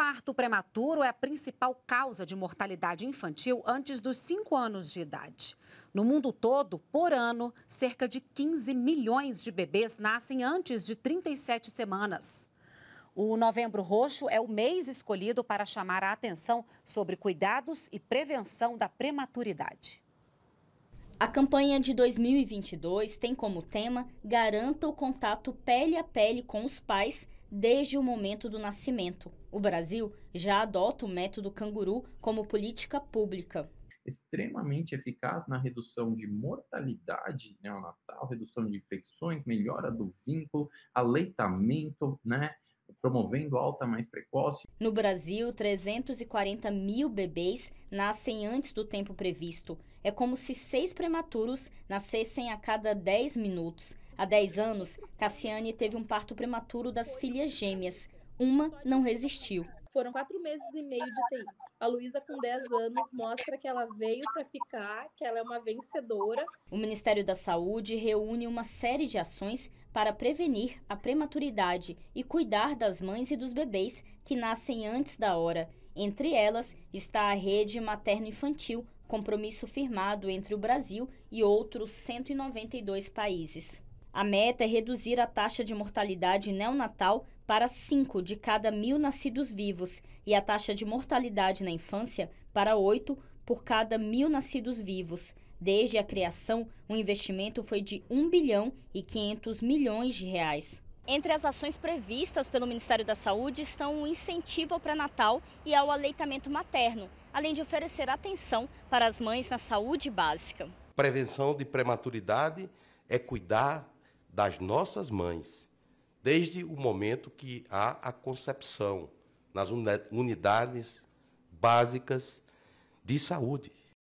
parto prematuro é a principal causa de mortalidade infantil antes dos 5 anos de idade. No mundo todo, por ano, cerca de 15 milhões de bebês nascem antes de 37 semanas. O Novembro Roxo é o mês escolhido para chamar a atenção sobre cuidados e prevenção da prematuridade. A campanha de 2022 tem como tema Garanta o contato pele a pele com os pais desde o momento do nascimento. O Brasil já adota o método canguru como política pública. Extremamente eficaz na redução de mortalidade neonatal, redução de infecções, melhora do vínculo, aleitamento, né? promovendo alta mais precoce. No Brasil, 340 mil bebês nascem antes do tempo previsto. É como se seis prematuros nascessem a cada 10 minutos. Há 10 anos, Cassiane teve um parto prematuro das filhas gêmeas. Uma não resistiu. Foram quatro meses e meio de TI. A Luísa, com 10 anos, mostra que ela veio para ficar, que ela é uma vencedora. O Ministério da Saúde reúne uma série de ações para prevenir a prematuridade e cuidar das mães e dos bebês que nascem antes da hora. Entre elas está a rede materno-infantil, compromisso firmado entre o Brasil e outros 192 países. A meta é reduzir a taxa de mortalidade neonatal para 5 de cada mil nascidos vivos e a taxa de mortalidade na infância para 8 por cada mil nascidos vivos. Desde a criação, o investimento foi de 1 bilhão e 500 milhões de reais. Entre as ações previstas pelo Ministério da Saúde estão o incentivo ao pré-natal e ao aleitamento materno, além de oferecer atenção para as mães na saúde básica. Prevenção de prematuridade é cuidar das nossas mães, desde o momento que há a concepção, nas unidades básicas de saúde.